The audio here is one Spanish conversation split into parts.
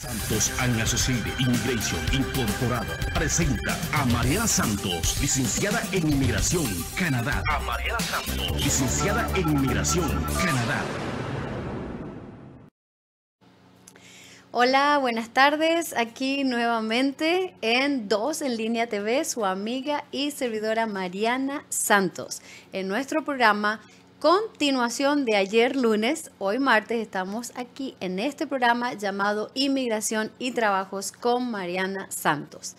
Santos and Associated Immigration Incorporado presenta a Mariana Santos, licenciada en Inmigración, Canadá. A Santos, licenciada en Inmigración, Canadá. Hola, buenas tardes. Aquí nuevamente en 2 en línea TV, su amiga y servidora Mariana Santos, en nuestro programa continuación de ayer lunes, hoy martes estamos aquí en este programa llamado Inmigración y Trabajos con Mariana Santos.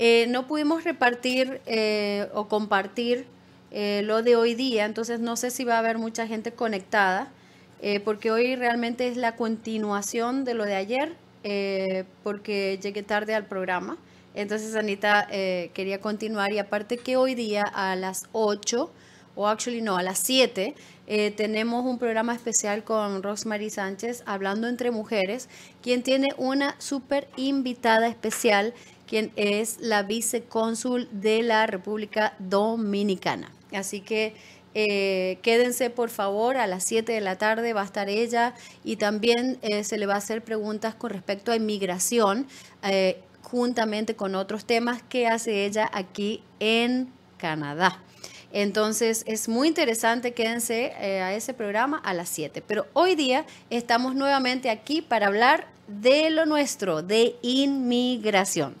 Eh, no pudimos repartir eh, o compartir eh, lo de hoy día, entonces no sé si va a haber mucha gente conectada, porque hoy realmente es la continuación de lo de ayer, porque llegué tarde al programa. Entonces Anita quería continuar y aparte que hoy día a las 8 o actually no, a las 7, eh, tenemos un programa especial con Rosemary Sánchez, Hablando entre Mujeres, quien tiene una súper invitada especial, quien es la vicecónsul de la República Dominicana. Así que eh, quédense por favor, a las 7 de la tarde va a estar ella y también eh, se le va a hacer preguntas con respecto a inmigración, juntamente con otros temas que hace ella aquí en Canadá. Entonces es muy interesante, quédense eh, a ese programa a las 7. Pero hoy día estamos nuevamente aquí para hablar de lo nuestro, de inmigración.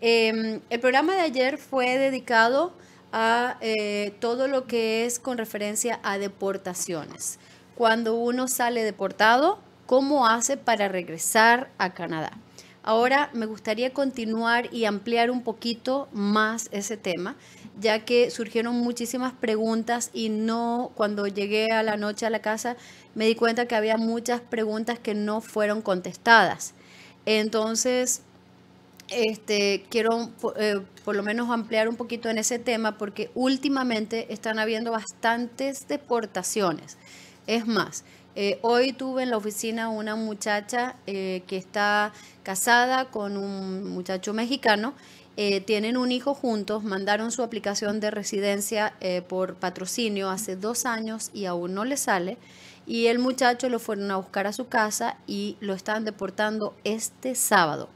Em, el programa de ayer fue dedicado a eh, todo lo que es con referencia a deportaciones. Cuando uno sale deportado, ¿cómo hace para regresar a Canadá? Ahora me gustaría continuar y ampliar un poquito más ese tema, ya que surgieron muchísimas preguntas y no, cuando llegué a la noche a la casa, me di cuenta que había muchas preguntas que no fueron contestadas. Entonces, este, quiero eh, por lo menos ampliar un poquito en ese tema porque últimamente están habiendo bastantes deportaciones. Es más, eh, hoy tuve en la oficina una muchacha eh, que está casada con un muchacho mexicano. Eh, tienen un hijo juntos, mandaron su aplicación de residencia por patrocinio hace dos años y aún no le sale. Y el muchacho lo fueron a buscar a su casa y lo están deportando este sábado.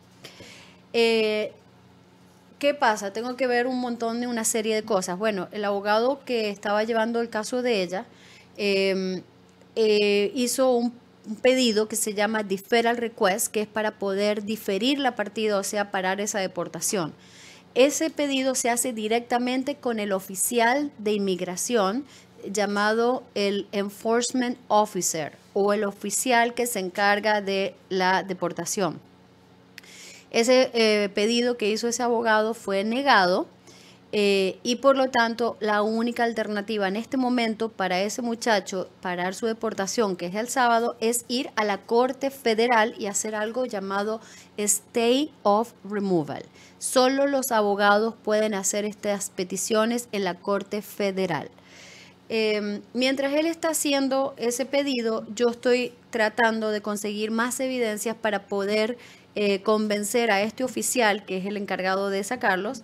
¿qué pasa? Tengo que ver un montón de una serie de cosas. Bueno, el abogado que estaba llevando el caso de ella eh, hizo un, pedido que se llama Deferral Request, que es para poder diferir la partida, o sea, parar esa deportación. Ese pedido se hace directamente con el oficial de inmigración llamado el Enforcement Officer o el oficial que se encarga de la deportación. Ese eh, pedido que hizo ese abogado fue negado eh, y por lo tanto, la única alternativa en este momento para ese muchacho parar su deportación, que es el sábado, es ir a la Corte Federal y hacer algo llamado Stay of Removal. Solo los abogados pueden hacer estas peticiones en la Corte Federal. Em, mientras él está haciendo ese pedido, yo estoy tratando de conseguir más evidencias para poder eh, convencer a este oficial, que es el encargado de sacarlos,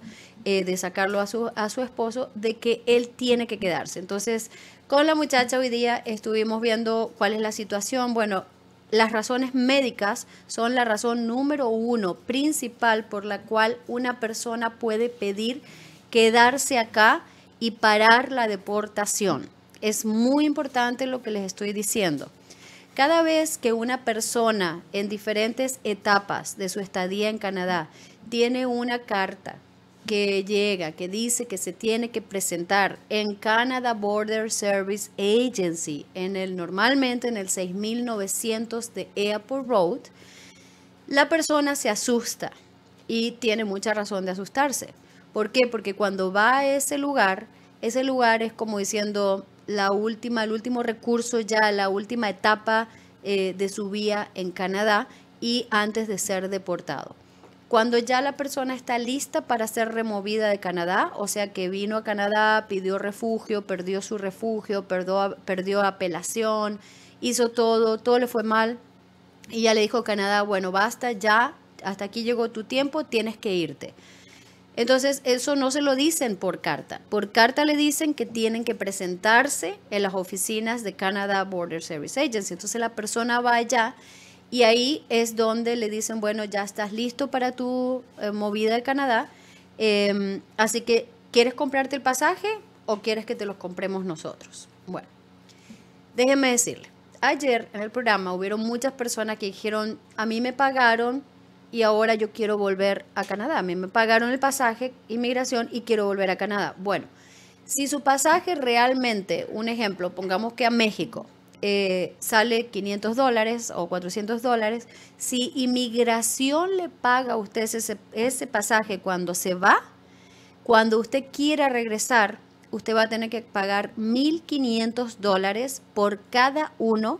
eh, de sacarlo a su esposo, de que él tiene que quedarse. Entonces, con la muchacha hoy día estuvimos viendo cuál es la situación. Bueno, las razones médicas son la razón número uno, principal, por la cual una persona puede pedir quedarse acá y parar la deportación. Es muy importante lo que les estoy diciendo. Cada vez que una persona en diferentes etapas de su estadía en Canadá tiene una carta que llega, que dice que se tiene que presentar en Canada Border Service Agency, en el, normalmente en el 6900 de Airport Road, la persona se asusta y tiene mucha razón de asustarse. ¿Por qué? Porque cuando va a ese lugar, ese lugar es como diciendo la última, el último recurso ya, la última etapa eh, de su vía en Canadá y antes de ser deportado cuando ya la persona está lista para ser removida de Canadá, o sea que vino a Canadá, pidió refugio, perdió su refugio, perdió, apelación, hizo todo, todo le fue mal, y ya le dijo Canadá, bueno, basta, ya, hasta aquí llegó tu tiempo, tienes que irte. Entonces, eso no se lo dicen por carta. Por carta le dicen que tienen que presentarse en las oficinas de Canadá Border Service Agency. Entonces, la persona va allá y ahí es donde le dicen, bueno, ya estás listo para tu eh, movida al Canadá. Em, así que, ¿quieres comprarte el pasaje o quieres que te los compremos nosotros? Bueno, déjenme decirle, ayer en el programa hubieron muchas personas que dijeron, a mí me pagaron y ahora yo quiero volver a Canadá. A mí me pagaron el pasaje, inmigración y quiero volver a Canadá. Bueno, si su pasaje realmente, un ejemplo, pongamos que a México, eh, sale 500 dólares o 400 dólares. Si inmigración le paga a usted ese, ese pasaje cuando se va, cuando usted quiera regresar, usted va a tener que pagar 1.500 dólares por cada uno,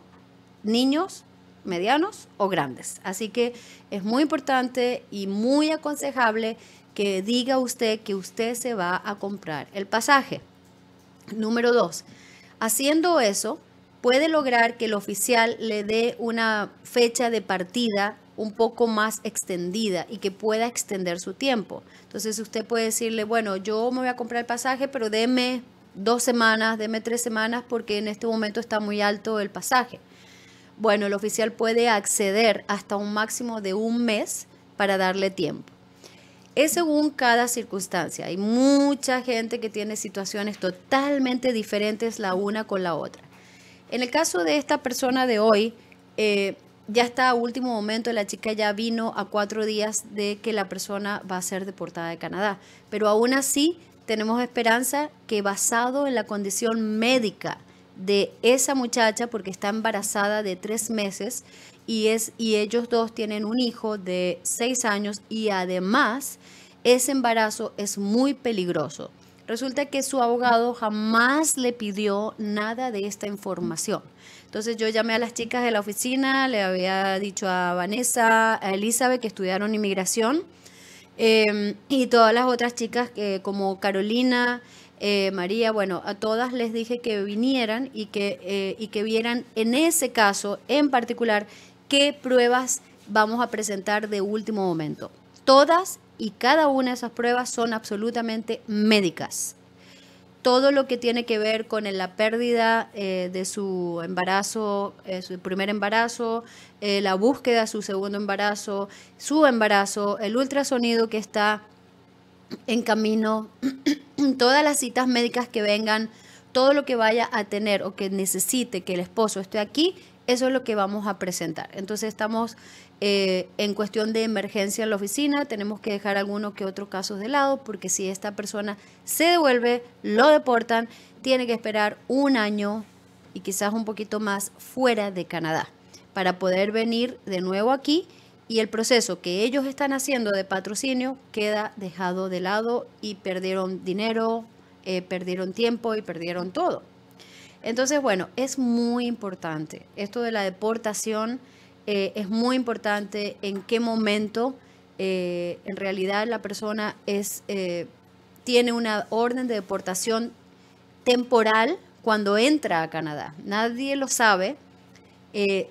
niños, medianos o grandes. Así que es muy importante y muy aconsejable que diga usted que usted se va a comprar el pasaje. Número dos, haciendo eso, puede lograr que el oficial le dé una fecha de partida un poco más extendida y que pueda extender su tiempo. Entonces usted puede decirle, bueno, yo me voy a comprar el pasaje, pero deme dos semanas, deme tres semanas, porque en este momento está muy alto el pasaje. Bueno, el oficial puede acceder hasta un máximo de un mes para darle tiempo. Es según cada circunstancia. Hay mucha gente que tiene situaciones totalmente diferentes la una con la otra. En el caso de esta persona de hoy, eh, ya está a último momento, la chica ya vino a cuatro días de que la persona va a ser deportada de Canadá. Pero aún así, tenemos esperanza que basado en la condición médica de esa muchacha, porque está embarazada de tres meses y, es, y ellos dos tienen un hijo de seis años y además ese embarazo es muy peligroso. Resulta que su abogado jamás le pidió nada de esta información. Entonces yo llamé a las chicas de la oficina, le había dicho a Vanessa, a Elizabeth, que estudiaron inmigración, em, y todas las otras chicas eh, como Carolina, eh, María, bueno, a todas les dije que vinieran y que, eh, y que vieran en ese caso en particular qué pruebas vamos a presentar de último momento. Todas y cada una de esas pruebas son absolutamente médicas. Todo lo que tiene que ver con la pérdida eh, de su embarazo, eh, su primer embarazo, eh, la búsqueda de su segundo embarazo, su embarazo, el ultrasonido que está en camino, todas las citas médicas que vengan, todo lo que vaya a tener o que necesite que el esposo esté aquí eso es lo que vamos a presentar. Entonces estamos eh, en cuestión de emergencia en la oficina, tenemos que dejar algunos que otros casos de lado, porque si esta persona se devuelve, lo deportan, tiene que esperar un año y quizás un poquito más fuera de Canadá para poder venir de nuevo aquí y el proceso que ellos están haciendo de patrocinio queda dejado de lado y perdieron dinero, eh, perdieron tiempo y perdieron todo. Entonces, bueno, es muy importante. Esto de la deportación eh, es muy importante en qué momento eh, en realidad la persona es, eh, tiene una orden de deportación temporal cuando entra a Canadá. Nadie lo sabe,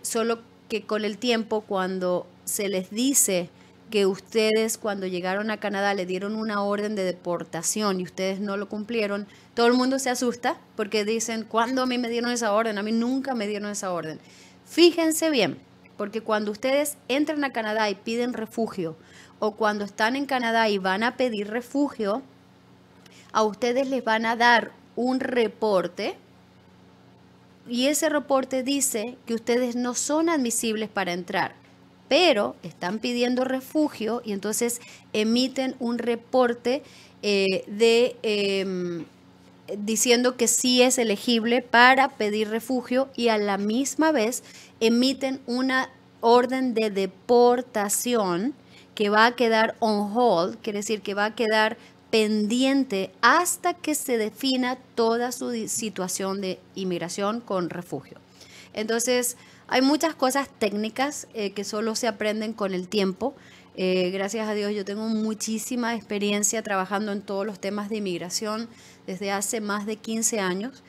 solo que con el tiempo cuando se les dice que ustedes cuando llegaron a Canadá le dieron una orden de deportación y ustedes no lo cumplieron, todo el mundo se asusta porque dicen, ¿cuándo a mí me dieron esa orden? A mí nunca me dieron esa orden. Fíjense bien, porque cuando ustedes entran a Canadá y piden refugio, o cuando están en Canadá y van a pedir refugio, a ustedes les van a dar un reporte y ese reporte dice que ustedes no son admisibles para entrar pero están pidiendo refugio y entonces emiten un reporte eh, de... Em, diciendo que sí es elegible para pedir refugio y a la misma vez emiten una orden de deportación que va a quedar on hold, quiere decir que va a quedar pendiente hasta que se defina toda su situación de inmigración con refugio. Entonces, hay muchas cosas técnicas eh, que solo se aprenden con el tiempo. Eh, gracias a Dios yo tengo muchísima experiencia trabajando en todos los temas de inmigración desde hace más de 15 años.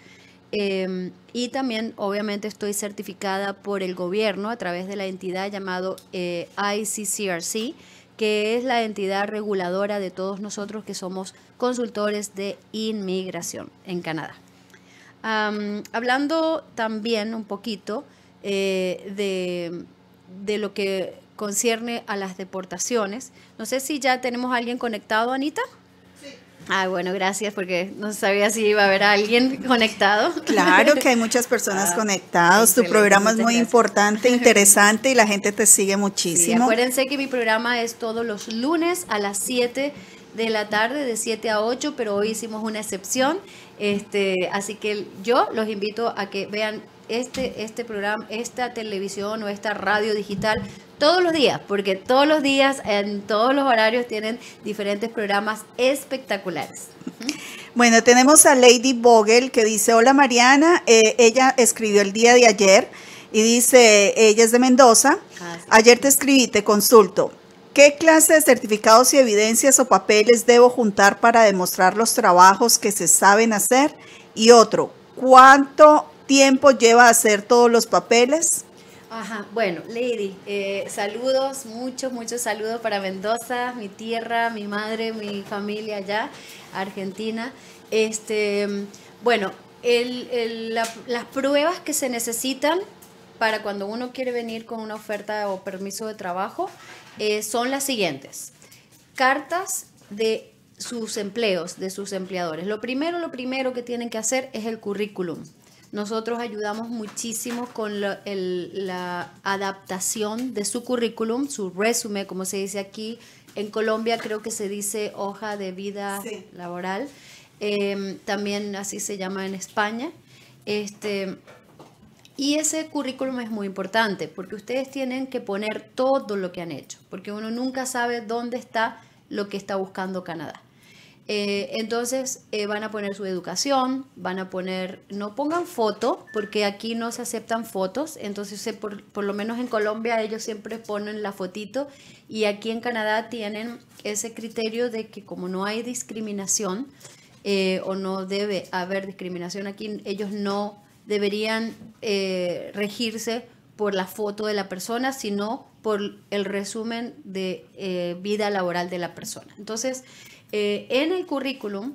Em, y también obviamente estoy certificada por el gobierno a través de la entidad llamado eh, ICCRC, que es la entidad reguladora de todos nosotros que somos consultores de inmigración en Canadá. hablando también un poquito eh, de, lo que concierne a las deportaciones. No sé si ya tenemos a alguien conectado, Anita. Ah, bueno, gracias porque no sabía si iba a haber alguien conectado. Claro que hay muchas personas ah, conectadas. Tu programa es muy importante, interesante y la gente te sigue muchísimo. acuérdense que mi programa es todos los lunes a las 7 de la tarde, de 7 a 8, pero hoy hicimos una excepción. Este, así que yo los invito a que vean este, este programa, esta televisión o esta radio digital todos los días, porque todos los días, en todos los horarios, tienen diferentes programas espectaculares. Bueno, tenemos a Lady Vogel que dice, hola Mariana, eh, ella escribió el día de ayer y dice, ella es de Mendoza, ah, ayer te escribí, te consulto, ¿qué clase de certificados y evidencias o papeles debo juntar para demostrar los trabajos que se saben hacer? Y otro, ¿cuánto tiempo lleva a hacer todos los papeles? Ajá, bueno, Lady, eh, saludos, muchos, muchos saludos para Mendoza, mi tierra, mi madre, mi familia allá, Argentina. Este, bueno, las pruebas que se necesitan para cuando uno quiere venir con una oferta o permiso de trabajo eh, son las siguientes. Cartas de sus empleos, de sus empleadores. Lo primero, lo primero que tienen que hacer es el currículum. Nosotros ayudamos muchísimo con la, adaptación de su currículum, su resumen, como se dice aquí. En Colombia creo que se dice hoja de vida laboral. Em, también así se llama en España. Este, y ese currículum es muy importante porque ustedes tienen que poner todo lo que han hecho, porque uno nunca sabe dónde está lo que está buscando Canadá. Eh, entonces eh, van a poner su educación, van a poner, no pongan foto, porque aquí no se aceptan fotos, entonces por, por, lo menos en Colombia ellos siempre ponen la fotito y aquí en Canadá tienen ese criterio de que como no hay discriminación eh, o no debe haber discriminación aquí, ellos no deberían regirse por la foto de la persona, sino por el resumen de vida laboral de la persona. Entonces, eh, en el currículum,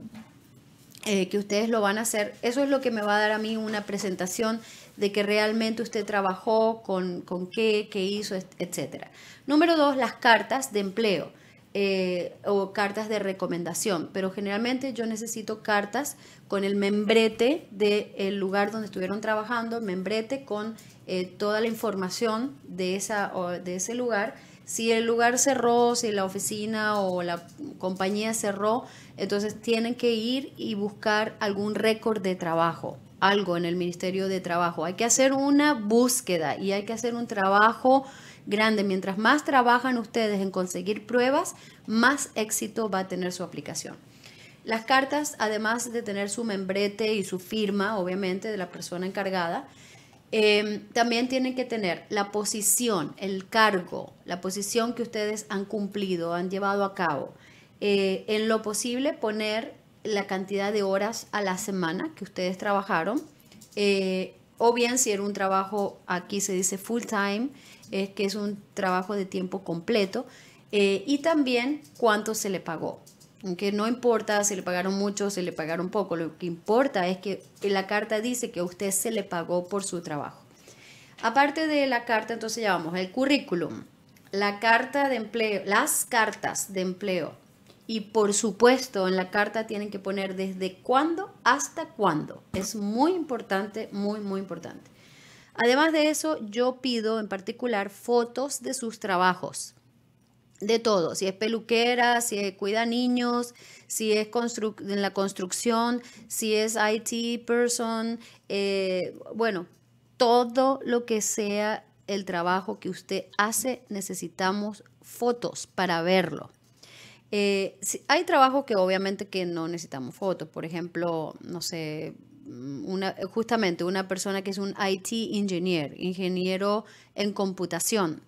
eh, que ustedes lo van a hacer, eso es lo que me va a dar a mí una presentación de que realmente usted trabajó, con, qué, qué hizo, etcétera. Número dos, las cartas de empleo eh, o cartas de recomendación, pero generalmente yo necesito cartas con el membrete del lugar donde estuvieron trabajando, membrete con toda la información de, esa, de ese lugar si el lugar cerró, si la oficina o la compañía cerró, entonces tienen que ir y buscar algún récord de trabajo, algo en el Ministerio de Trabajo. Hay que hacer una búsqueda y hay que hacer un trabajo grande. Mientras más trabajan ustedes en conseguir pruebas, más éxito va a tener su aplicación. Las cartas, además de tener su membrete y su firma, obviamente, de la persona encargada, Em, también tienen que tener la posición, el cargo, la posición que ustedes han cumplido, han llevado a cabo. Eh, en lo posible poner la cantidad de horas a la semana que ustedes trabajaron. Eh, o bien si era un trabajo, aquí se dice full time, es que es un trabajo de tiempo completo. Eh, y también cuánto se le pagó. Aunque no importa si le pagaron mucho o si le pagaron poco, lo que importa es que la carta dice que a usted se le pagó por su trabajo. Aparte de la carta, entonces ya vamos, el currículum, la carta de empleo, las cartas de empleo. Y por supuesto, en la carta tienen que poner desde cuándo hasta cuándo. Es muy importante, muy, muy importante. Además de eso, yo pido en particular fotos de sus trabajos de todo, si es peluquera, si cuida niños, si es en la construcción, si es IT person, eh, bueno, todo lo que sea el trabajo que usted hace, necesitamos fotos para verlo. Eh, hay trabajos que obviamente que no necesitamos fotos, por ejemplo, no sé, una, justamente una persona que es un IT engineer, ingeniero en computación,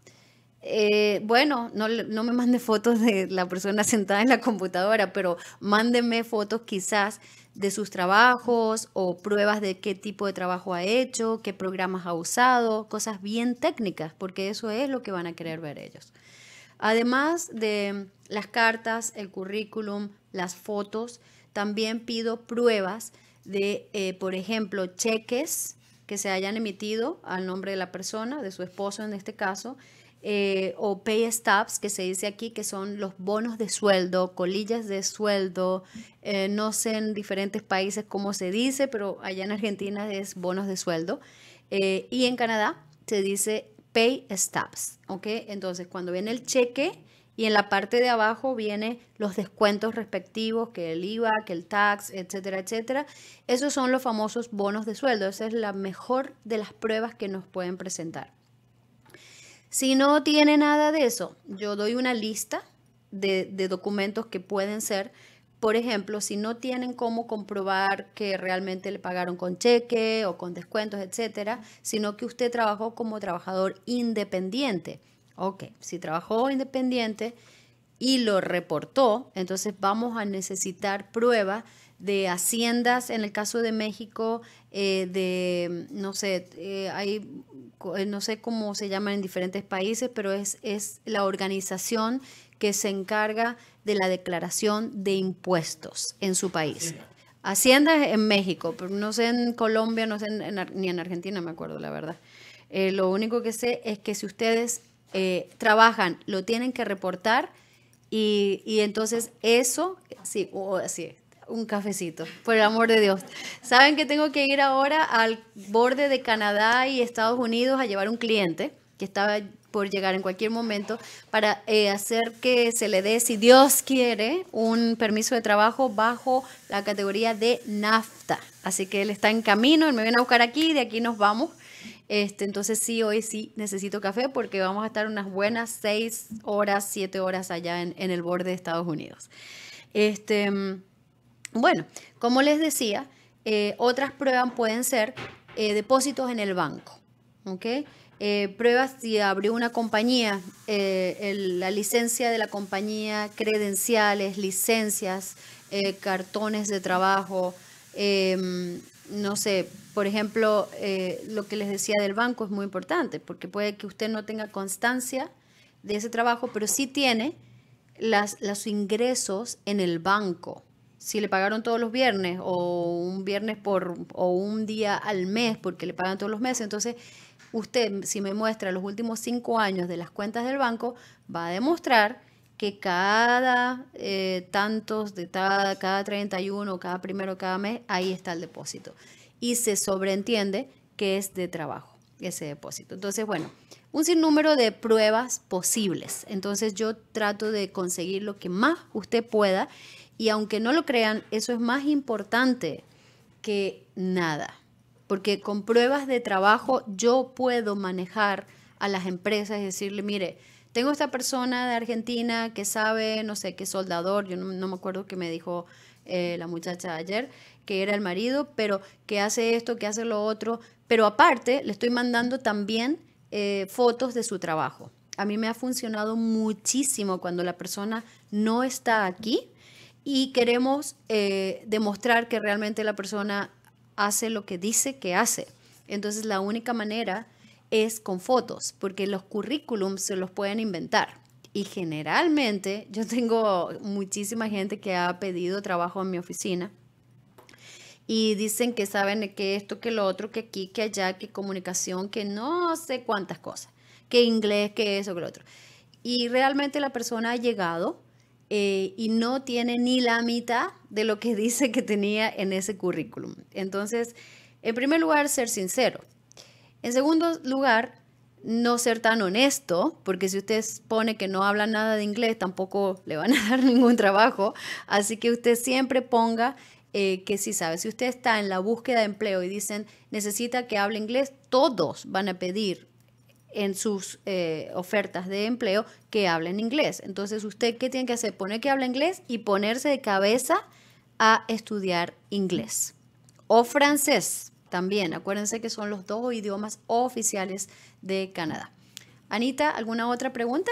eh, bueno, no, me mande fotos de la persona sentada en la computadora, pero mándeme fotos quizás de sus trabajos o pruebas de qué tipo de trabajo ha hecho, qué programas ha usado, cosas bien técnicas, porque eso es lo que van a querer ver ellos. Además de las cartas, el currículum, las fotos, también pido pruebas de, eh, por ejemplo, cheques que se hayan emitido al nombre de la persona, de su esposo en este caso, eh, o pay stubs, que se dice aquí, que son los bonos de sueldo, colillas de sueldo, eh, no sé en diferentes países cómo se dice, pero allá en Argentina es bonos de sueldo. Eh, y en Canadá se dice pay stubs, ¿ok? Entonces, cuando viene el cheque y en la parte de abajo vienen los descuentos respectivos, que el IVA, que el tax, etcétera, etcétera. Esos son los famosos bonos de sueldo. Esa es la mejor de las pruebas que nos pueden presentar. Si no tiene nada de eso, yo doy una lista de, documentos que pueden ser por ejemplo, si no tienen cómo comprobar que realmente le pagaron con cheque o con descuentos, etcétera, sino que usted trabajó como trabajador independiente. Ok, si trabajó independiente y lo reportó, entonces vamos a necesitar pruebas de haciendas, en el caso de México, eh, de, no sé, eh, hay eh, no sé cómo se llaman en diferentes países, pero es, es la organización que se encarga de la declaración de impuestos en su país. Hacienda en México, pero no sé en Colombia, no sé ni en Argentina, me acuerdo la verdad. Eh, lo único que sé es que si ustedes eh, trabajan, lo tienen que reportar y, entonces eso, sí, o así, un cafecito, por el amor de Dios. Saben que tengo que ir ahora al borde de Canadá y Estados Unidos a llevar un cliente que estaba por llegar en cualquier momento para eh, hacer que se le dé, si Dios quiere, un permiso de trabajo bajo la categoría de NAFTA. Así que él está en camino, él me viene a buscar aquí, y de aquí nos vamos. Este, entonces sí, hoy sí necesito café porque vamos a estar unas buenas seis horas, siete horas allá en, en el borde de Estados Unidos. Este, bueno, como les decía, eh, otras pruebas pueden ser eh, depósitos en el banco. ¿okay? Eh, pruebas si abrió una compañía, la licencia de la compañía, credenciales, licencias, cartones de trabajo, em, no sé, por ejemplo, lo que les decía del banco es muy importante porque puede que usted no tenga constancia de ese trabajo, pero sí tiene las, los ingresos en el banco si le pagaron todos los viernes o un viernes por o un día al mes porque le pagan todos los meses, entonces usted si me muestra los últimos cinco años de las cuentas del banco va a demostrar que cada eh, tantos, de cada, cada 31, cada primero, cada mes, ahí está el depósito. Y se sobreentiende que es de trabajo ese depósito. Entonces, bueno, un sinnúmero de pruebas posibles. Entonces yo trato de conseguir lo que más usted pueda y aunque no lo crean, eso es más importante que nada, porque con pruebas de trabajo yo puedo manejar a las empresas y decirle, mire, tengo esta persona de Argentina que sabe, no sé qué soldador, yo no, me acuerdo que me dijo eh, la muchacha ayer, que era el marido, pero que hace esto, que hace lo otro, pero aparte le estoy mandando también eh, fotos de su trabajo. A mí me ha funcionado muchísimo cuando la persona no está aquí, y queremos eh, demostrar que realmente la persona hace lo que dice que hace. Entonces la única manera es con fotos, porque los currículums se los pueden inventar. Y generalmente yo tengo muchísima gente que ha pedido trabajo en mi oficina y dicen que saben que esto, que lo otro, que aquí, que allá, que comunicación, que no sé cuántas cosas, que inglés, que eso, que lo otro. Y realmente la persona ha llegado eh, y no tiene ni la mitad de lo que dice que tenía en ese currículum. Entonces, en primer lugar, ser sincero. En segundo lugar, no ser tan honesto, porque si usted pone que no habla nada de inglés, tampoco le van a dar ningún trabajo. Así que usted siempre ponga eh, que sí sabe. Si usted está en la búsqueda de empleo y dicen necesita que hable inglés, todos van a pedir en sus eh, ofertas de empleo que hablen inglés. Entonces, ¿usted qué tiene que hacer? Poner que habla inglés y ponerse de cabeza a estudiar inglés. O francés también. Acuérdense que son los dos idiomas oficiales de Canadá. Anita, ¿alguna otra pregunta?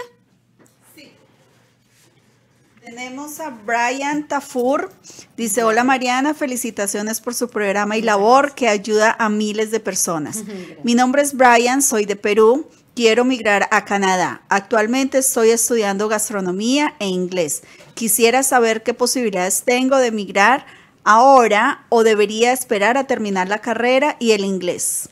Tenemos a Brian Tafur. Dice, hola Mariana, felicitaciones por su programa y labor que ayuda a miles de personas. Mi nombre es Brian, soy de Perú. Quiero migrar a Canadá. Actualmente estoy estudiando gastronomía e inglés. Quisiera saber qué posibilidades tengo de migrar ahora o debería esperar a terminar la carrera y el inglés.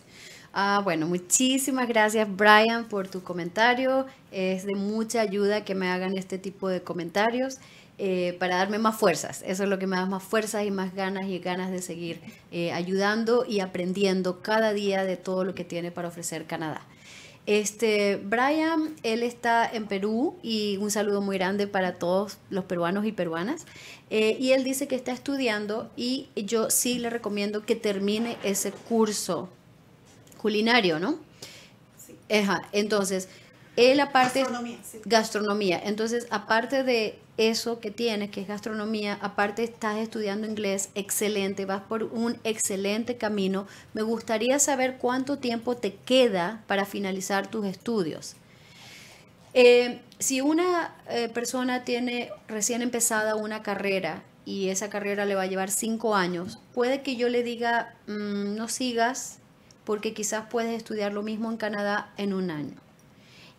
Ah, bueno, muchísimas gracias Brian por tu comentario. Es de mucha ayuda que me hagan este tipo de comentarios eh, para darme más fuerzas. Eso es lo que me da más fuerzas y más ganas y ganas de seguir eh, ayudando y aprendiendo cada día de todo lo que tiene para ofrecer Canadá. Este, Brian, él está en Perú y un saludo muy grande para todos los peruanos y peruanas. Eh, y él dice que está estudiando y yo sí le recomiendo que termine ese curso culinario, ¿no? Sí. entonces, él aparte... Gastronomía, Gastronomía. Entonces, aparte de eso que tienes, que es gastronomía, aparte estás estudiando inglés, excelente, vas por un excelente camino. Me gustaría saber cuánto tiempo te queda para finalizar tus estudios. Eh, si una eh, persona tiene recién empezada una carrera y esa carrera le va a llevar cinco años, puede que yo le diga, mm, no sigas, porque quizás puedes estudiar lo mismo en Canadá en un año.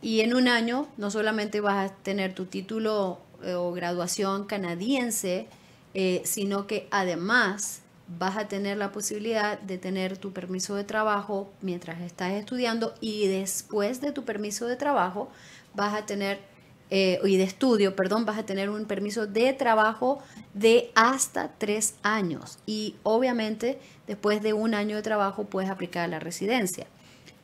Y en un año no solamente vas a tener tu título eh, o graduación canadiense, eh, sino que además vas a tener la posibilidad de tener tu permiso de trabajo mientras estás estudiando y después de tu permiso de trabajo vas a tener, eh, y de estudio, perdón, vas a tener un permiso de trabajo de hasta tres años. Y obviamente después de un año de trabajo puedes aplicar a la residencia.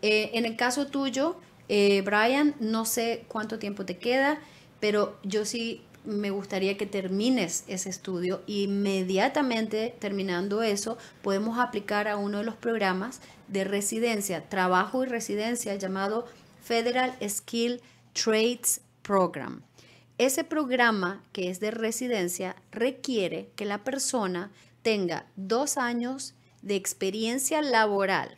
Eh, en el caso tuyo, eh, Brian, no sé cuánto tiempo te queda, pero yo sí me gustaría que termines ese estudio inmediatamente terminando eso podemos aplicar a uno de los programas de residencia, trabajo y residencia llamado Federal Skill Trades Program. Ese programa que es de residencia requiere que la persona tenga dos años de experiencia laboral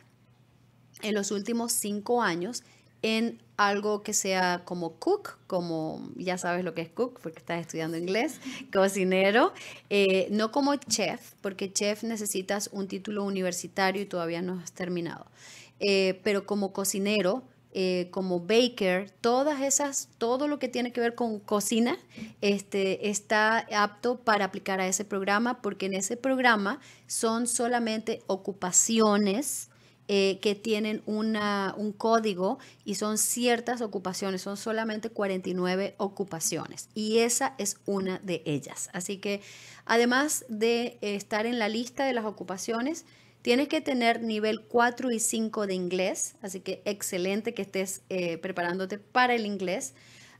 en los últimos cinco años en algo que sea como cook, como ya sabes lo que es cook, porque estás estudiando inglés, cocinero, eh, no como chef, porque chef necesitas un título universitario y todavía no has terminado, eh, pero como cocinero eh, como baker, todas esas, todo lo que tiene que ver con cocina, este, está apto para aplicar a ese programa porque en ese programa son solamente ocupaciones eh, que tienen una, un código y son ciertas ocupaciones, son solamente 49 ocupaciones y esa es una de ellas. Así que además de estar en la lista de las ocupaciones, Tienes que tener nivel 4 y 5 de inglés, así que excelente que estés eh, preparándote para el inglés.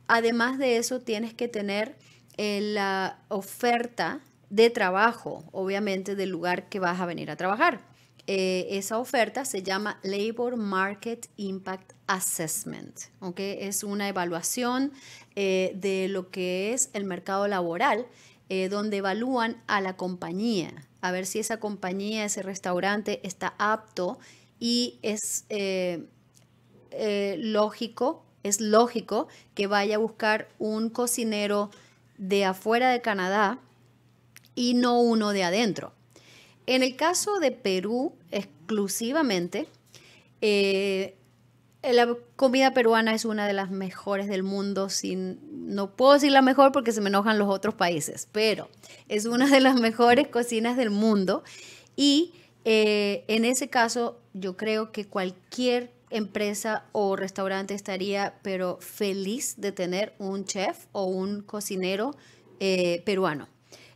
Además de eso, tienes que tener eh, la oferta de trabajo, obviamente del lugar que vas a venir a trabajar. Eh, esa oferta se llama Labor Market Impact Assessment, ¿ok? Es una evaluación de lo que es el mercado laboral, donde evalúan a la compañía, a ver si esa compañía, ese restaurante está apto y es eh, eh, lógico, es lógico que vaya a buscar un cocinero de afuera de Canadá y no uno de adentro. En el caso de Perú exclusivamente, eh, eh, la comida peruana es una de las mejores del mundo. Sin, no puedo decir la mejor porque se me enojan los otros países, pero es una de las mejores cocinas del mundo. Y eh, en ese caso, yo creo que cualquier empresa o restaurante estaría, pero feliz de tener un chef o un cocinero eh, peruano.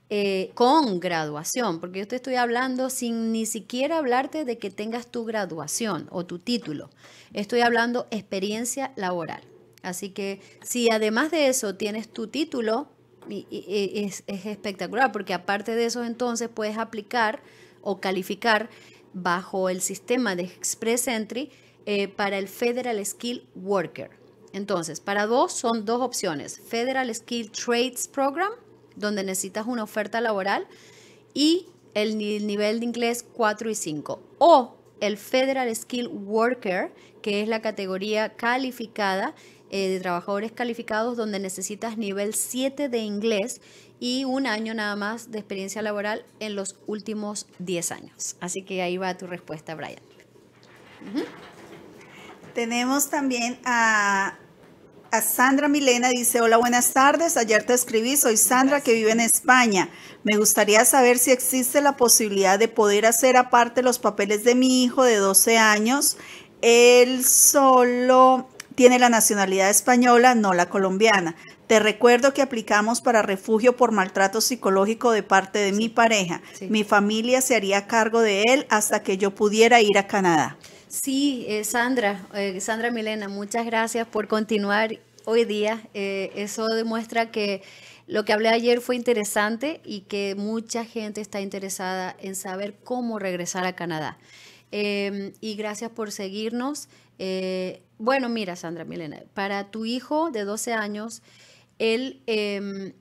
Eh, con graduación, porque yo te estoy hablando sin ni siquiera hablarte de que tengas tu graduación o tu título. Estoy hablando experiencia laboral. Así que si además de eso tienes tu título, es, espectacular, porque aparte de eso entonces puedes aplicar o calificar bajo el sistema de Express Entry eh, para el Federal Skill Worker. Entonces, para dos son dos opciones, Federal Skill Trades Program donde necesitas una oferta laboral, y el nivel de inglés 4 y 5. O el Federal Skill Worker, que es la categoría calificada eh, de trabajadores calificados donde necesitas nivel 7 de inglés y un año nada más de experiencia laboral en los últimos 10 años. Así que ahí va tu respuesta, Brian. Tenemos también a Sandra Milena dice, hola, buenas tardes, ayer te escribí, soy Sandra que vive en España. Me gustaría saber si existe la posibilidad de poder hacer aparte los papeles de mi hijo de 12 años. Él solo tiene la nacionalidad española, no la colombiana. Te recuerdo que aplicamos para refugio por maltrato psicológico de parte de mi pareja. Mi familia se haría cargo de él hasta que yo pudiera ir a Canadá. Sí, eh, Sandra, eh, Sandra Milena, muchas gracias por continuar hoy día. Eh, eso demuestra que lo que hablé ayer fue interesante y que mucha gente está interesada en saber cómo regresar a Canadá. Em, y gracias por seguirnos. Eh, bueno, mira, Sandra Milena, para tu hijo de 12 años, él, em,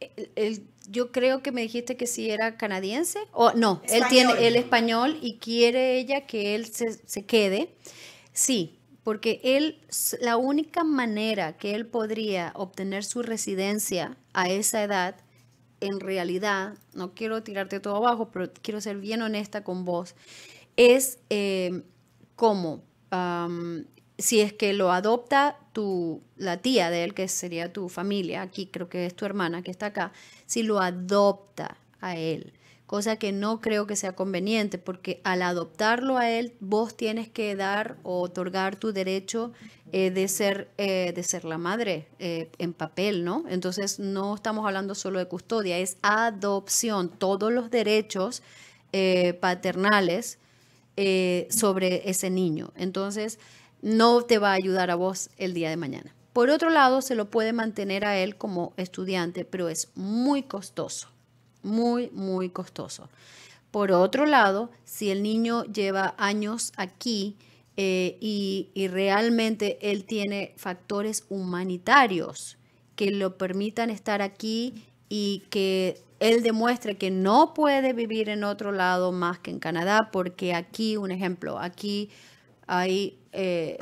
e, yo creo que me dijiste que si sí era canadiense o no, él tiene el español y quiere ella que él se, se quede. Sí, porque él, la única manera que él podría obtener su residencia a esa edad, en realidad, no quiero tirarte todo abajo, pero quiero ser bien honesta con vos, es eh, como si es que lo adopta tu, la tía de él, que sería tu familia, aquí creo que es tu hermana que está acá, si lo adopta a él cosa que no creo que sea conveniente, porque al adoptarlo a él, vos tienes que dar o otorgar tu derecho eh, de, ser, eh, de ser la madre eh, en papel, ¿no? Entonces no estamos hablando solo de custodia, es adopción, todos los derechos paternales sobre ese niño. Entonces no te va a ayudar a vos el día de mañana. Por otro lado, se lo puede mantener a él como estudiante, pero es muy costoso muy, muy costoso. Por otro lado, si el niño lleva años aquí eh, y, realmente él tiene factores humanitarios que lo permitan estar aquí y que él demuestre que no puede vivir en otro lado más que en Canadá, porque aquí, un ejemplo, aquí hay eh,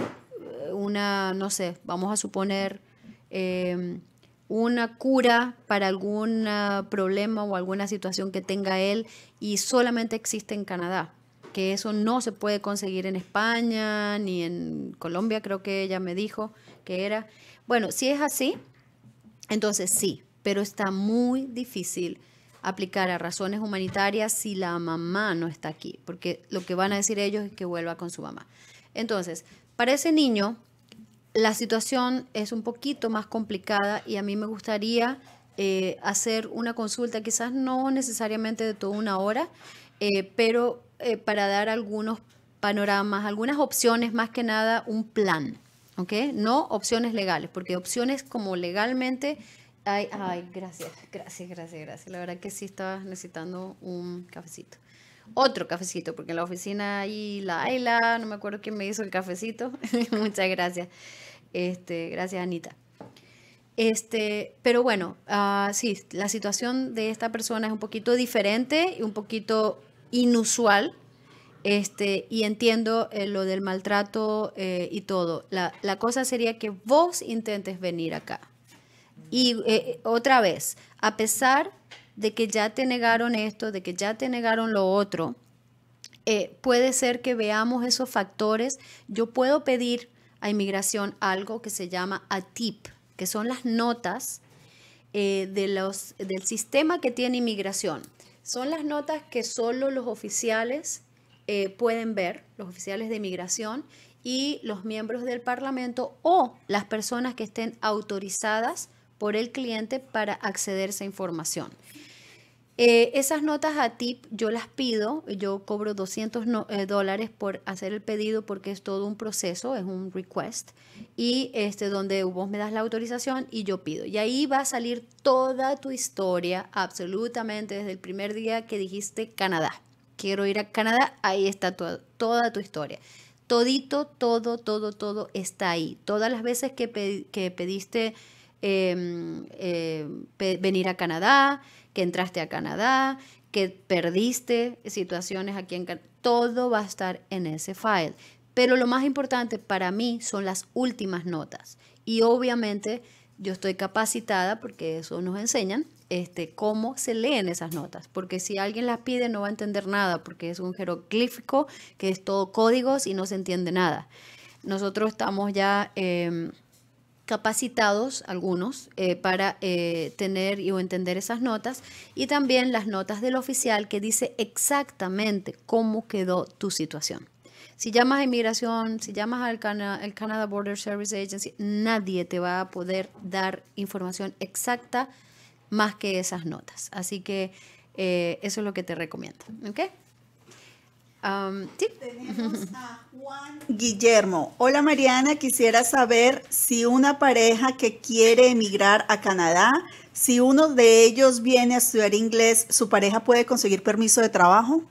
una, no sé, vamos a suponer em, una cura para algún ah, problema o alguna situación que tenga él y solamente existe en Canadá, que eso no se puede conseguir en España ni en Colombia, creo que ella me dijo que era. Bueno, si es así, entonces sí, pero está muy difícil aplicar a razones humanitarias si la mamá no está aquí, porque lo que van a decir ellos es que vuelva con su mamá. Entonces, para ese niño la situación es un poquito más complicada y a mí me gustaría eh, hacer una consulta, quizás no necesariamente de toda una hora, eh, pero eh, para dar algunos panoramas, algunas opciones, más que nada un plan, ¿ok? No opciones legales, porque opciones como legalmente... Ay, ay, gracias, gracias, gracias, gracias. La verdad que sí estaba necesitando un cafecito otro cafecito, porque en la oficina ahí la Ayla, no me acuerdo quién me hizo el cafecito. Muchas gracias. Este, gracias, Anita. Este, pero bueno, ah, sí, la situación de esta persona es un poquito diferente y un poquito inusual. Este, y entiendo eh, lo del maltrato eh, y todo. La, cosa sería que vos intentes venir acá. Y eh, otra vez, a pesar de que ya te negaron esto, de que ya te negaron lo otro, eh, puede ser que veamos esos factores. Yo puedo pedir a inmigración algo que se llama ATIP, que son las notas eh, del sistema que tiene inmigración. Son las notas que solo los oficiales eh, pueden ver, los oficiales de inmigración y los miembros del Parlamento o las personas que estén autorizadas por el cliente para acceder a esa información. Eh, esas notas a tip yo las pido, yo cobro 200 eh, dólares por hacer el pedido porque es todo un proceso, es un request, y este, donde vos me das la autorización y yo pido. Y ahí va a salir toda tu historia, absolutamente desde el primer día que dijiste Canadá. Quiero ir a Canadá, ahí está toda tu historia. Todito, todo, todo, todo está ahí. Todas las veces que, pediste em, eh, venir a Canadá, que entraste a Canadá, que perdiste situaciones aquí en Canadá. Todo va a estar en ese file. Pero lo más importante para mí son las últimas notas. Y obviamente yo estoy capacitada, porque eso nos enseñan, este, cómo se leen esas notas. Porque si alguien las pide no va a entender nada, porque es un jeroglífico que es todo códigos y no se entiende nada. Nosotros estamos ya... Em, capacitados, algunos, eh, para eh, tener y o entender esas notas, y también las notas del oficial que dice exactamente cómo quedó tu situación. Si llamas a inmigración, si llamas al Canada Border Service Agency, nadie te va a poder dar información exacta más que esas notas. Así que eh, eso es lo que te recomiendo. ¿okay? Tenemos a Juan Guillermo. Hola Mariana, quisiera saber si una pareja que quiere emigrar a Canadá, si uno de ellos viene a estudiar inglés, ¿su pareja puede conseguir permiso de trabajo?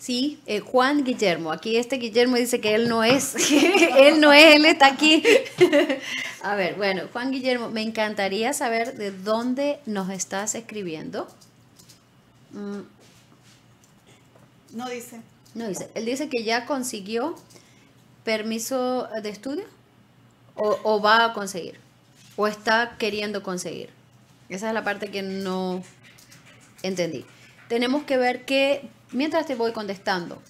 Sí, eh, Juan Guillermo. Aquí este Guillermo dice que él no es, él no es, él está aquí. a ver, bueno, Juan Guillermo, me encantaría saber de dónde nos estás escribiendo. No dice. No dice. Él dice que ya consiguió permiso de estudio o, va a conseguir o está queriendo conseguir. Esa es la parte que no entendí. Tenemos que ver que, mientras te voy contestando,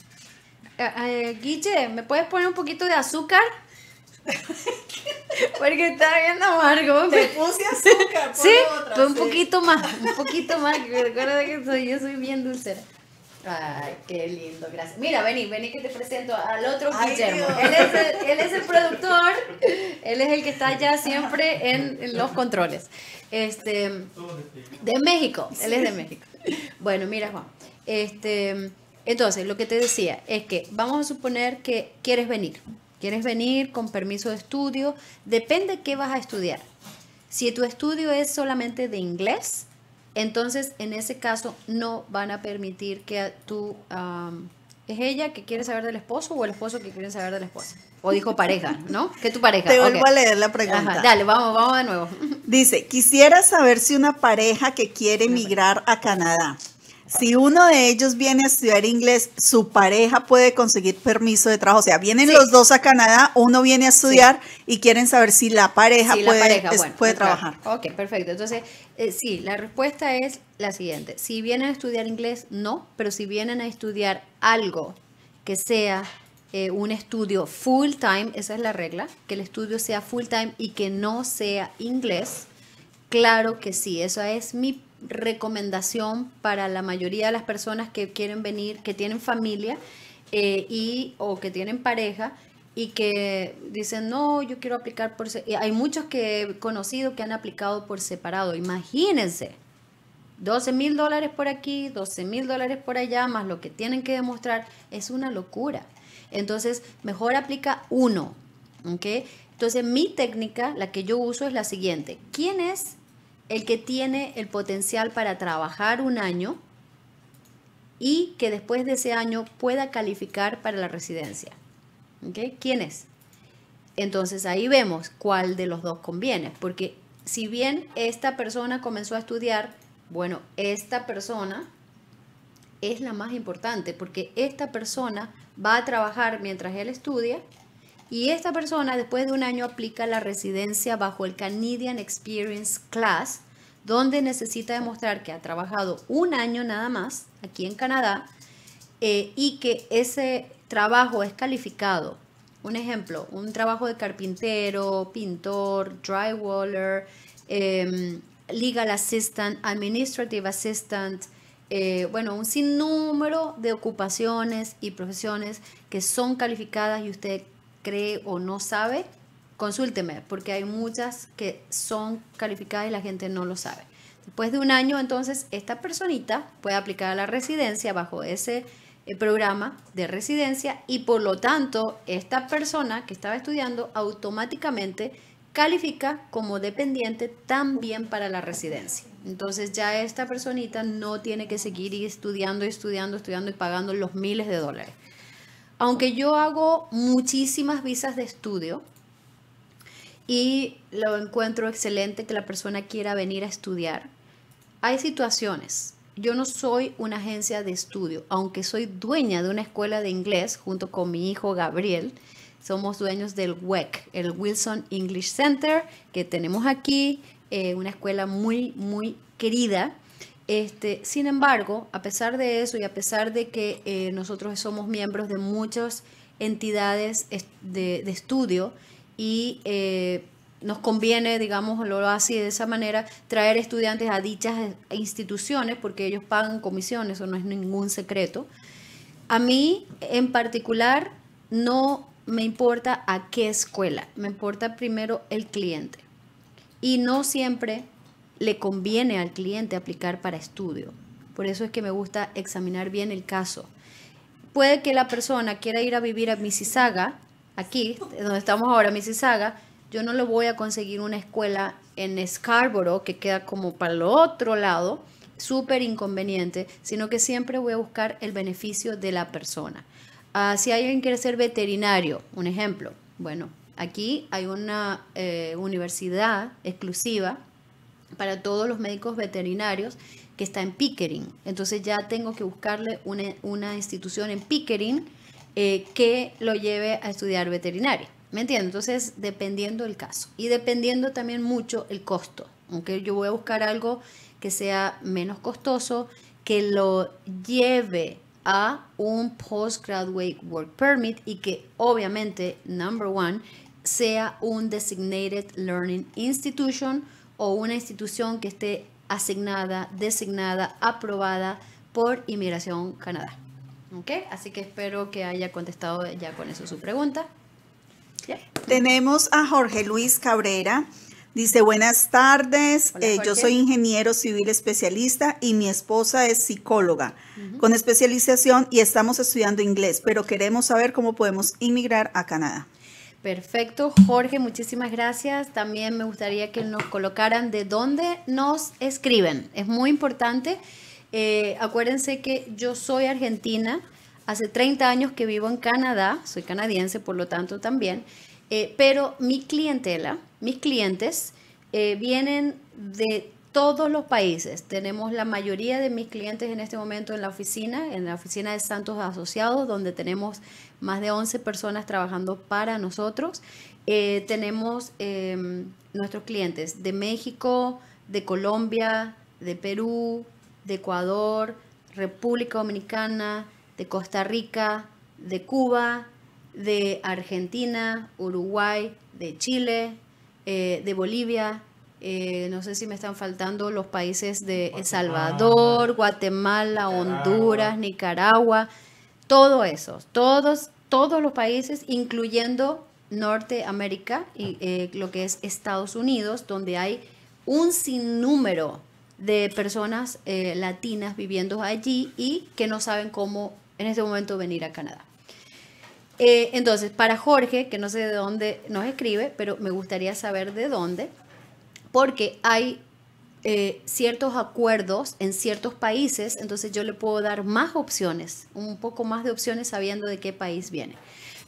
eh, eh, Guille, ¿me puedes poner un poquito de azúcar? Porque está bien amargo. Te puse azúcar. Sí, un poquito más, un poquito más. Recuerda que yo soy bien dulcera. Ay, qué lindo, gracias. Mira, vení, vení que te presento al otro Guillermo. Él es, el, él es, el, productor, él es el que está ya siempre en, los controles. Este, de México, él es de México. Bueno, mira, Juan. Este, entonces, lo que te decía es que vamos a suponer que quieres venir. Quieres venir con permiso de estudio, depende qué vas a estudiar. Si tu estudio es solamente de inglés, entonces, en ese caso, no van a permitir que tú... ¿Es ella que quiere saber del esposo o el esposo que quiere saber de la esposa? O dijo pareja, ¿no? Que tu pareja. Te vuelvo a leer la pregunta. dale, vamos, vamos de nuevo. Dice, quisiera saber si una pareja que quiere emigrar a Canadá si uno de ellos viene a estudiar inglés, su pareja puede conseguir permiso de trabajo. O sea, vienen los dos a Canadá, uno viene a estudiar y quieren saber si la pareja puede, trabajar. Ok, perfecto. Entonces, eh, sí, la respuesta es la siguiente. Si vienen a estudiar inglés, no, pero si vienen a estudiar algo que sea eh, un estudio full time, esa es la regla, que el estudio sea full time y que no sea inglés, claro que sí, Esa es mi recomendación para la mayoría de las personas que quieren venir, que tienen familia eh, y o que tienen pareja y que dicen, no, yo quiero aplicar por... Hay muchos que he conocido que han aplicado por separado, imagínense. 12 mil dólares por aquí, 12 mil dólares por allá, más lo que tienen que demostrar, es una locura. Entonces, mejor aplica uno, ¿ok? Entonces, mi técnica, la que yo uso, es la siguiente. ¿Quién es el que tiene el potencial para trabajar un año y que después de ese año pueda calificar para la residencia. ¿Quién es? Entonces ahí vemos cuál de los dos conviene, porque si bien esta persona comenzó a estudiar, bueno, esta persona es la más importante, porque esta persona va a trabajar mientras él estudia y esta persona después de un año aplica la residencia bajo el Canadian Experience Class, donde necesita demostrar que ha trabajado un año nada más aquí en Canadá eh, y que ese trabajo es calificado. Un ejemplo, un trabajo de carpintero, pintor, drywaller, em, legal assistant, administrative assistant, eh, bueno, un sinnúmero de ocupaciones y profesiones que son calificadas y usted cree o no sabe, consúlteme, porque hay muchas que son calificadas y la gente no lo sabe. Después de un año, entonces, esta personita puede aplicar a la residencia bajo ese eh, programa de residencia y por lo tanto, esta persona que estaba estudiando automáticamente califica como dependiente también para la residencia. Entonces ya esta personita no tiene que seguir estudiando, estudiando, estudiando y pagando los miles de dólares. Aunque yo hago muchísimas visas de estudio y lo encuentro excelente que la persona quiera venir a estudiar, hay situaciones. Yo no soy una agencia de estudio, aunque soy dueña de una escuela de inglés junto con mi hijo Gabriel. Somos dueños del WEC, el Wilson English Center, que tenemos aquí, eh, una escuela muy, muy querida este, sin embargo, a pesar de eso y a pesar de que eh, nosotros somos miembros de muchas entidades de, estudio y eh, nos conviene, digamos, lo así de esa manera, traer estudiantes a dichas instituciones porque ellos pagan comisiones, eso no es ningún secreto. A mí en particular no me importa a qué escuela, me importa primero el cliente. Y no siempre le conviene al cliente aplicar para estudio. Por eso es que me gusta examinar bien el caso. Puede que la persona quiera ir a vivir a Mississauga, aquí, donde estamos ahora, Mississauga, yo no le voy a conseguir una escuela en Scarborough, que queda como para el otro lado, súper inconveniente, sino que siempre voy a buscar el beneficio de la persona. Ah, si alguien quiere ser veterinario, un ejemplo, bueno, aquí hay una eh, universidad exclusiva para todos los médicos veterinarios que está en Pickering. Entonces ya tengo que buscarle una, institución en Pickering eh, que lo lleve a estudiar veterinaria. ¿Me entiendes? Entonces, dependiendo del caso. Y dependiendo también mucho el costo. Aunque yo voy a buscar algo que sea menos costoso, que lo lleve a un postgraduate work permit y que obviamente, number one, sea un designated learning institution o una institución que esté asignada, designada, aprobada por Inmigración Canadá. ¿Okay? Así que espero que haya contestado ya con eso su pregunta. Tenemos a Jorge Luis Cabrera. Dice, buenas tardes, eh, yo soy ingeniero civil especialista y mi esposa es psicóloga con especialización y estamos estudiando inglés, pero queremos saber cómo podemos inmigrar a Canadá. Perfecto, Jorge, muchísimas gracias. También me gustaría que nos colocaran de dónde nos escriben. Es muy importante. Eh, acuérdense que yo soy argentina, hace 30 años que vivo en Canadá, soy canadiense por lo tanto también, eh, pero mi clientela, mis clientes eh, vienen de todos los países. Tenemos la mayoría de mis clientes en este momento en la oficina, en la oficina de Santos Asociados, donde tenemos más de 11 personas trabajando para nosotros. Eh, tenemos em, nuestros clientes de México, de Colombia, de Perú, de Ecuador, República Dominicana, de Costa Rica, de Cuba, de Argentina, Uruguay, de Chile, eh, de Bolivia. Eh, no sé si me están faltando los países de El Salvador, Guatemala, Honduras, Nicaragua todo eso, todos, todos los países, incluyendo Norteamérica y eh, lo que es Estados Unidos, donde hay un sinnúmero de personas eh, latinas viviendo allí y que no saben cómo en este momento venir a Canadá. Eh, entonces, para Jorge, que no sé de dónde nos escribe, pero me gustaría saber de dónde, porque hay eh, ciertos acuerdos en ciertos países, entonces yo le puedo dar más opciones, un poco más de opciones sabiendo de qué país viene.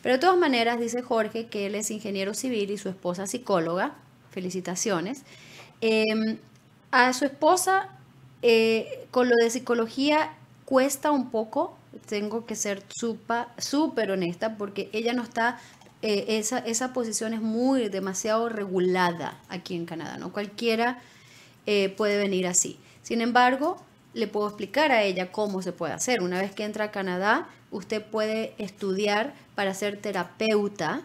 Pero de todas maneras, dice Jorge que él es ingeniero civil y su esposa psicóloga, felicitaciones. Em, a su esposa, eh, con lo de psicología, cuesta un poco, tengo que ser súper honesta, porque ella no está eh, esa, esa, posición es muy demasiado regulada aquí en Canadá, ¿no? Cualquiera eh, puede venir así. Sin embargo, le puedo explicar a ella cómo se puede hacer. Una vez que entra a Canadá, usted puede estudiar para ser terapeuta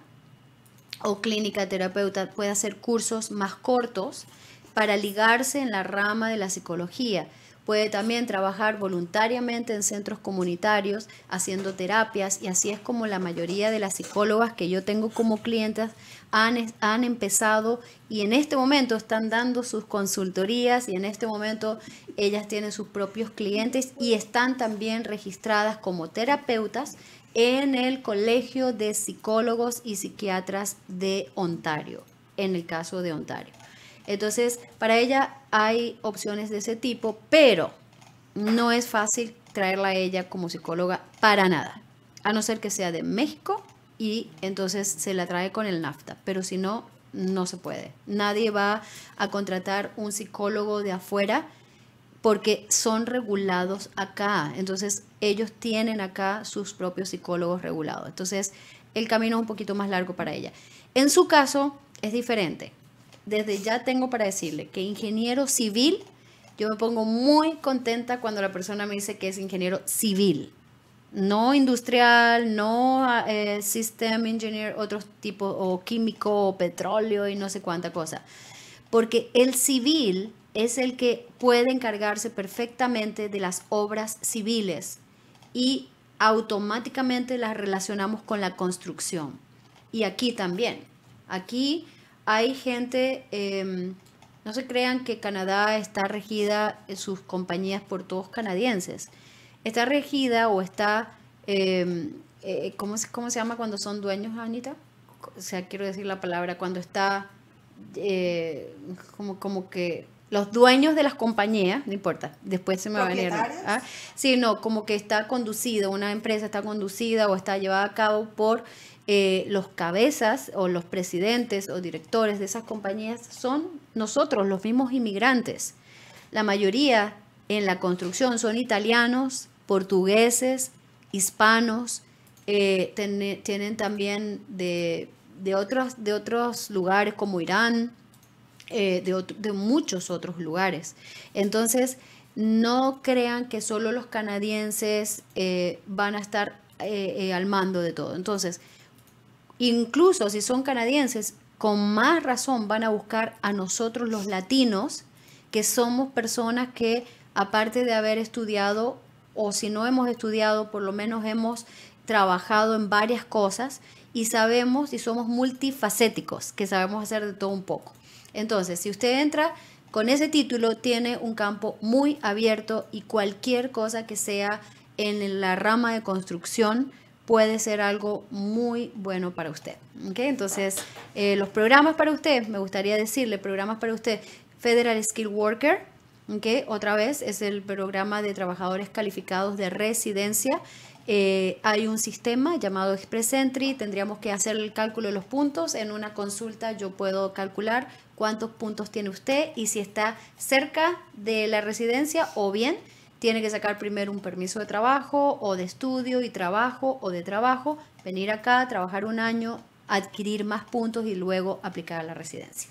o clínica terapeuta, puede hacer cursos más cortos para ligarse en la rama de la psicología. Puede también trabajar voluntariamente en centros comunitarios, haciendo terapias, y así es como la mayoría de las psicólogas que yo tengo como clientes han, han empezado y en este momento están dando sus consultorías y en este momento ellas tienen sus propios clientes y están también registradas como terapeutas en el Colegio de Psicólogos y Psiquiatras de Ontario, en el caso de Ontario. Entonces, para ella hay opciones de ese tipo, pero no es fácil traerla a ella como psicóloga para nada, a no ser que sea de México y entonces se la trae con el NAFTA, pero si no, no se puede. Nadie va a contratar un psicólogo de afuera porque son regulados acá, entonces ellos tienen acá sus propios psicólogos regulados, entonces el camino es un poquito más largo para ella. En su caso es diferente, desde ya tengo para decirle que ingeniero civil, yo me pongo muy contenta cuando la persona me dice que es ingeniero civil, no industrial, no eh, system engineer, otros tipos, o químico, o petróleo y no sé cuánta cosa. Porque el civil es el que puede encargarse perfectamente de las obras civiles y automáticamente las relacionamos con la construcción. Y aquí también. Aquí hay gente, em, no se crean que Canadá está regida, sus compañías, por todos canadienses. Está regida o está, em, eh, ¿cómo, se llama cuando son dueños, Anita? O sea, quiero decir la palabra, cuando está eh, como, como que los dueños de las compañías, no importa, después se me va a venir. ¿ah? Sí, no, como que está conducida, una empresa está conducida o está llevada a cabo por eh, los cabezas o los presidentes o directores de esas compañías son nosotros, los mismos inmigrantes. La mayoría en la construcción son italianos, portugueses, hispanos, eh, tienen también de, otros, de otros lugares como Irán, eh, de, muchos otros lugares. Entonces, no crean que solo los canadienses van a estar al mando de todo. Entonces, Incluso si son canadienses, con más razón van a buscar a nosotros los latinos, que somos personas que, aparte de haber estudiado, o si no hemos estudiado, por lo menos hemos trabajado en varias cosas y sabemos y somos multifacéticos, que sabemos hacer de todo un poco. Entonces, si usted entra con ese título, tiene un campo muy abierto y cualquier cosa que sea en la rama de construcción puede ser algo muy bueno para usted. Entonces, eh, los programas para usted, me gustaría decirle, programas para usted, Federal Skill Worker, que otra vez es el programa de trabajadores calificados de residencia. Eh, hay un sistema llamado Express Entry, tendríamos que hacer el cálculo de los puntos. En una consulta yo puedo calcular cuántos puntos tiene usted y si está cerca de la residencia o bien tiene que sacar primero un permiso de trabajo o de estudio y trabajo o de trabajo, venir acá, trabajar un año, adquirir más puntos y luego aplicar a la residencia.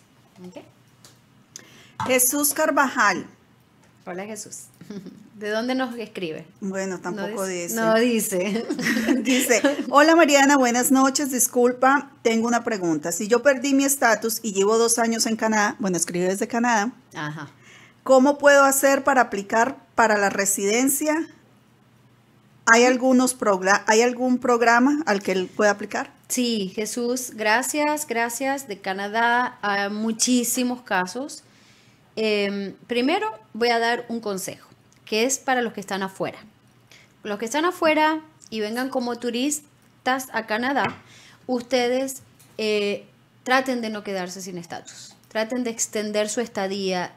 Jesús Carvajal. Hola Jesús. ¿De dónde nos escribe? Bueno, tampoco dice. No dice. dice, hola Mariana, buenas noches, disculpa, tengo una pregunta. Si yo perdí mi estatus y llevo dos años en Canadá, bueno, escribe desde Canadá, Ajá. ¿cómo puedo hacer para aplicar para la residencia, ¿hay, algunos ¿hay algún programa al que él pueda aplicar? Sí, Jesús, gracias, gracias. De Canadá hay muchísimos casos. Em, primero voy a dar un consejo, que es para los que están afuera. Los que están afuera y vengan como turistas a Canadá, ustedes eh, traten de no quedarse sin estatus, traten de extender su estadía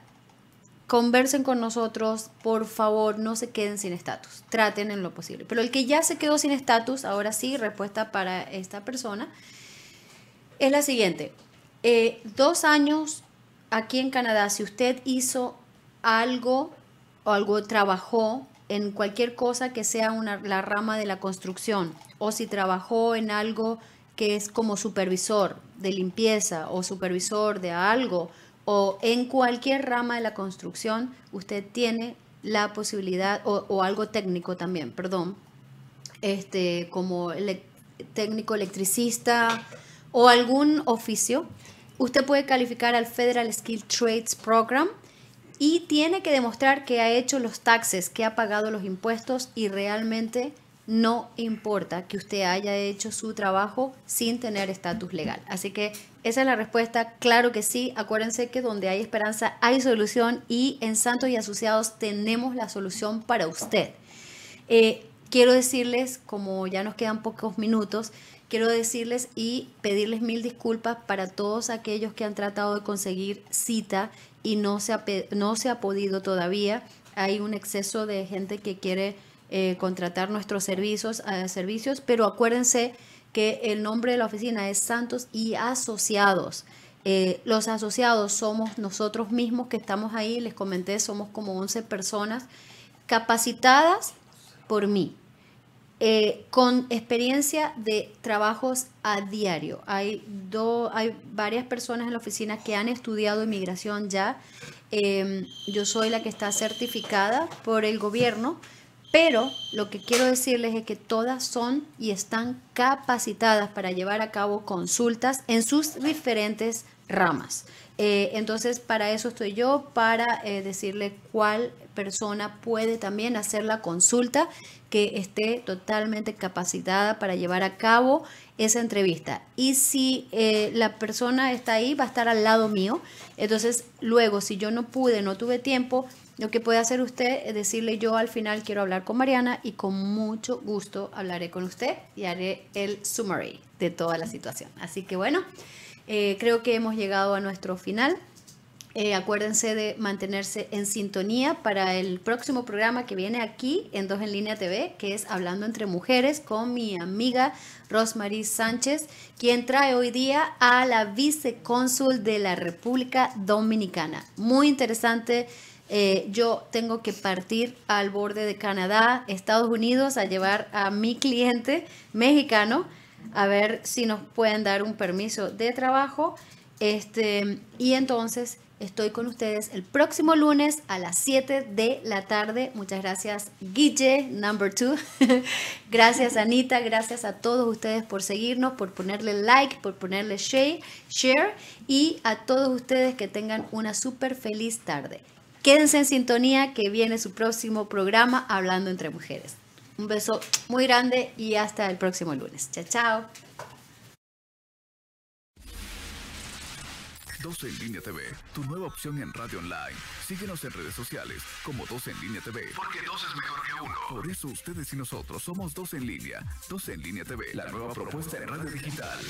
conversen con nosotros, por favor, no se queden sin estatus, traten en lo posible. Pero el que ya se quedó sin estatus, ahora sí, respuesta para esta persona, es la siguiente. Eh, dos años aquí en Canadá, si usted hizo algo o algo trabajó en cualquier cosa que sea la rama de la construcción, o si trabajó en algo que es como supervisor de limpieza o supervisor de algo, o en cualquier rama de la construcción, usted tiene la posibilidad, o, algo técnico también, perdón, este, como técnico electricista o algún oficio, usted puede calificar al Federal Skill Trades Program y tiene que demostrar que ha hecho los taxes, que ha pagado los impuestos y realmente no importa que usted haya hecho su trabajo sin tener estatus legal. Así que esa es la respuesta, claro que sí. Acuérdense que donde hay esperanza hay solución y en Santos y Asociados tenemos la solución para usted. Eh, quiero decirles, como ya nos quedan pocos minutos, quiero decirles y pedirles mil disculpas para todos aquellos que han tratado de conseguir cita y no se no se ha podido todavía. Hay un exceso de gente que quiere eh, contratar nuestros servicios, eh, servicios, pero acuérdense que el nombre de la oficina es Santos y Asociados. Eh, los asociados somos nosotros mismos que estamos ahí, les comenté, somos como 11 personas capacitadas por mí, con experiencia de trabajos a diario. Hay, do, hay varias personas en la oficina que han estudiado inmigración ya. Em, yo soy la que está certificada por el gobierno pero lo que quiero decirles es que todas son y están capacitadas para llevar a cabo consultas en sus diferentes ramas. Eh, entonces, para eso estoy yo, para eh, decirle cuál persona puede también hacer la consulta que esté totalmente capacitada para llevar a cabo esa entrevista. Y si eh, la persona está ahí, va a estar al lado mío. Entonces, luego, si yo no pude, no tuve tiempo, lo que puede hacer usted es decirle yo al final quiero hablar con Mariana y con mucho gusto hablaré con usted y haré el summary de toda la situación. Así que bueno, eh, creo que hemos llegado a nuestro final. Eh, acuérdense de mantenerse en sintonía para el próximo programa que viene aquí en Dos en Línea TV, que es Hablando entre Mujeres con mi amiga Rosmarie Sánchez, quien trae hoy día a la vicecónsul de la República Dominicana. Muy interesante eh, yo tengo que partir al borde de Canadá, Estados Unidos, a llevar a mi cliente mexicano a ver si nos pueden dar un permiso de trabajo. Este, y entonces estoy con ustedes el próximo lunes a las 7 de la tarde. Muchas gracias, Guille, number two. gracias, Anita. Gracias a todos ustedes por seguirnos, por ponerle like, por ponerle share, share. Y a todos ustedes que tengan una súper feliz tarde. Quédense en sintonía que viene su próximo programa Hablando entre Mujeres. Un beso muy grande y hasta el próximo lunes. Chao, chao. 12 en línea TV, tu nueva opción en radio online. Síguenos en redes sociales como Dos en línea TV. Porque dos es mejor que uno. Por eso ustedes y nosotros somos Dos en línea. 12 en línea TV, la, nueva, propuesta, de en radio digital.